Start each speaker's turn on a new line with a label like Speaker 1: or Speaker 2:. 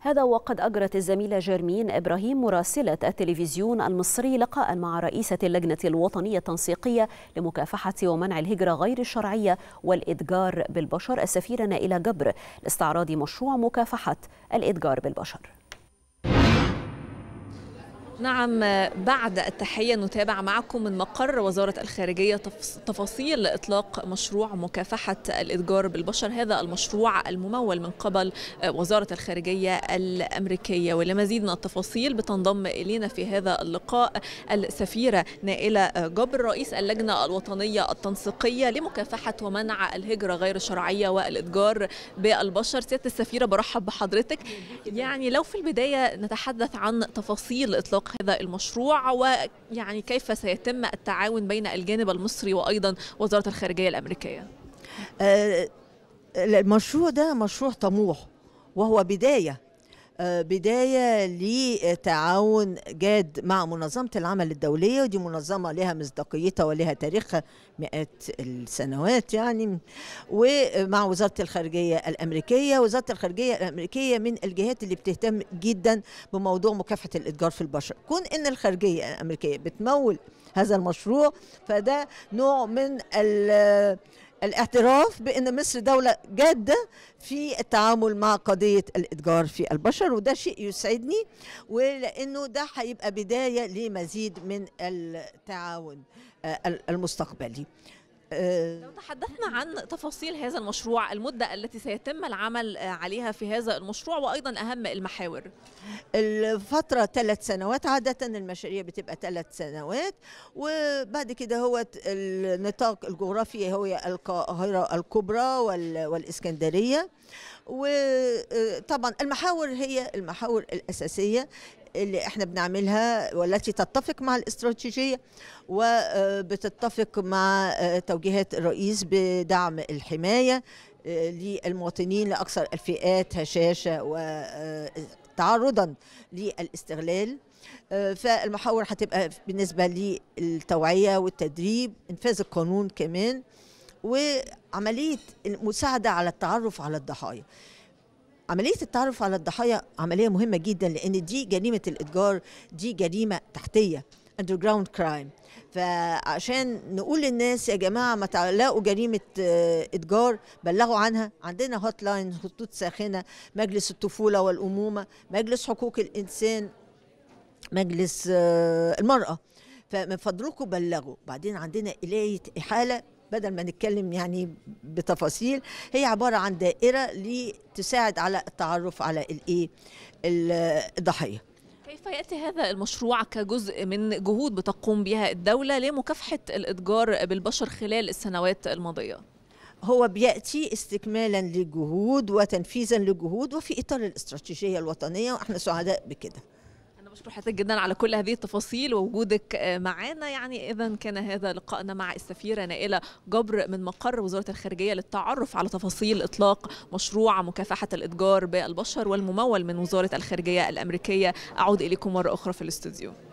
Speaker 1: هذا وقد أجرت الزميلة جرمين إبراهيم مراسلة التلفزيون المصري لقاء مع رئيسة اللجنة الوطنية التنسيقية لمكافحة ومنع الهجرة غير الشرعية والإتجار بالبشر السفيرة نائلة جبر لاستعراض مشروع مكافحة الإتجار بالبشر نعم بعد التحية نتابع معكم من مقر وزارة الخارجية تفاصيل إطلاق مشروع مكافحة الإتجار بالبشر هذا المشروع الممول من قبل آه، وزارة الخارجية الأمريكية ولمزيد من التفاصيل بتنضم إلينا في هذا اللقاء السفيرة نائلة آه، جبر رئيس اللجنة الوطنية التنسيقية لمكافحة ومنع الهجرة غير الشرعية والإتجار بالبشر سيادة السفيرة برحب بحضرتك يعني لو في البداية نتحدث عن تفاصيل إطلاق سياق هذا المشروع ويعني كيف سيتم التعاون بين الجانب المصري وأيضا وزارة الخارجية الأمريكية
Speaker 2: آه، المشروع ده مشروع طموح وهو بداية بداية لتعاون جاد مع منظمة العمل الدولية ودي منظمة لها مصداقيتها ولها تاريخها مئات السنوات يعني ومع وزارة الخارجية الأمريكية وزارة الخارجية الأمريكية من الجهات اللي بتهتم جدا بموضوع مكافحة الإتجار في البشر كون إن الخارجية الأمريكية بتمول هذا المشروع فده نوع من ال الاعتراف بأن مصر دولة جادة في التعامل مع قضية الإتجار في البشر وده شيء يسعدني ولأنه ده هيبقى بداية لمزيد من التعاون آه، المستقبلي آه، لو تحدثنا
Speaker 1: عن تفاصيل هذا المشروع المدة التي سيتم العمل عليها في هذا المشروع
Speaker 2: وأيضا أهم المحاور الفترة ثلاث سنوات عادة المشاريع بتبقى ثلاث سنوات وبعد كده هو النطاق الجغرافي هو القاهرة الكبرى والإسكندرية وطبعا آه، المحاور هي المحاور الأساسية اللي احنا بنعملها والتي تتفق مع الاستراتيجيه وبتتفق آه، مع آه، توجيهات الرئيس بدعم الحمايه آه، للمواطنين لاكثر الفئات هشاشه وتعرضا للاستغلال فالمحاور هتبقى بالنسبه للتوعيه والتدريب انفاذ القانون كمان وعمليه المساعده على التعرف على الضحايا عملية التعرف على الضحايا عملية مهمة جدا لأن دي جريمة الإتجار دي جريمة تحتية underground crime فعشان نقول للناس يا جماعة ما تعلقوا جريمة آه، إتجار بلغوا عنها عندنا هوت لاين خطوط ساخنة مجلس الطفولة والأمومة مجلس حقوق الإنسان مجلس آه، المرأة فمن فضلكم بلغوا بعدين عندنا إلية إحالة بدل ما نتكلم يعني بتفاصيل هي عباره عن دائره لتساعد على التعرف على الايه الضحيه
Speaker 1: كيف ياتي هذا المشروع كجزء من جهود بتقوم بها الدوله لمكافحه الاتجار بالبشر خلال السنوات الماضيه
Speaker 2: هو بياتي استكمالا للجهود وتنفيذا للجهود وفي اطار الاستراتيجيه الوطنيه واحنا سعداء بكده
Speaker 1: بشكر حضرتك جدا على كل هذه التفاصيل ووجودك آه، معنا يعني اذا كان هذا لقائنا مع السفيره نائله جبر من مقر وزاره الخارجيه للتعرف على تفاصيل اطلاق مشروع مكافحه الاتجار بالبشر والممول من وزاره الخارجيه الامريكيه اعود اليكم مره اخرى في الاستوديو